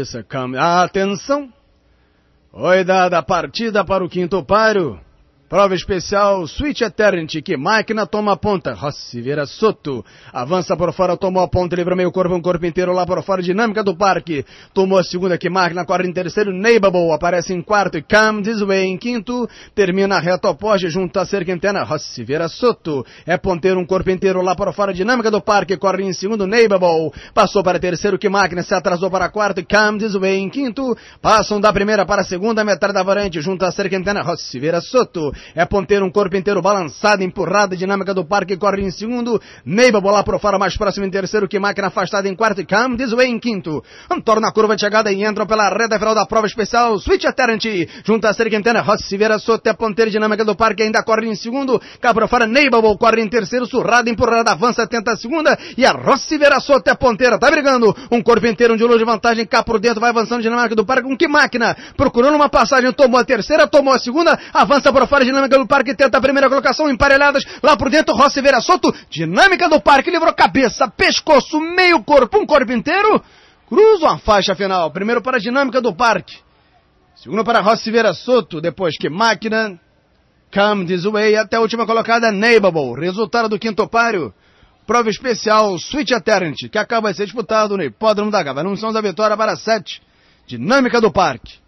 É ah, atenção! Oi, dada a partida para o quinto páreo. Prova especial Switch Eternity, que máquina toma a ponta. Rossi Vera Soto. Avança por fora, tomou a ponta, livra meio corpo, um corpo inteiro lá por fora. Dinâmica do parque. Tomou a segunda, que máquina corre em terceiro. Neibable aparece em quarto e Come This Way em quinto. Termina a reta oposta junto à cerca interna. Rossi Vera Soto. É ponteiro, um corpo inteiro lá por fora. Dinâmica do parque, corre em segundo. Neibable passou para terceiro, que máquina se atrasou para quarto e Come This Way em quinto. Passam da primeira para a segunda metade da varante junto à cerca interna. Rossi Vera Soto é ponteiro, um corpo inteiro balançado, empurrado, dinâmica do parque, corre em segundo, Neiba, bola pro fora, mais próximo em terceiro, que máquina afastada em quarto, e Cam Disway em quinto. Antônio na curva de chegada e entram pela reta final da prova especial, Switch Eternity, junto a Serquentana, Rossi Vera, Soté, ponteiro, dinâmica do parque, ainda corre em segundo, cá pro fora, Neiba, corre em terceiro, surrada, empurrada, avança, tenta a segunda, e a Rossi Vera, Soté, ponteira, tá brigando, um corpo inteiro, um de luz de vantagem, cá por dentro, vai avançando, dinâmica do parque, com que máquina, procurando uma passagem, tomou a terceira, tomou a segunda, avança pro fora, Dinâmica do Parque tenta a primeira colocação, emparelhadas lá por dentro, Rossi Vera Soto, Dinâmica do Parque, livrou cabeça, pescoço, meio corpo, um corpo inteiro, cruzam a faixa final, primeiro para a Dinâmica do Parque, segundo para Rossi Vera Soto, depois que Máquina, Come This Way, até a última colocada, Neighborable, resultado do quinto páreo, prova especial Switch Eternity, que acaba de ser disputado no Hipódromo da Gava. Anunciamos a vitória para 7. Dinâmica do Parque.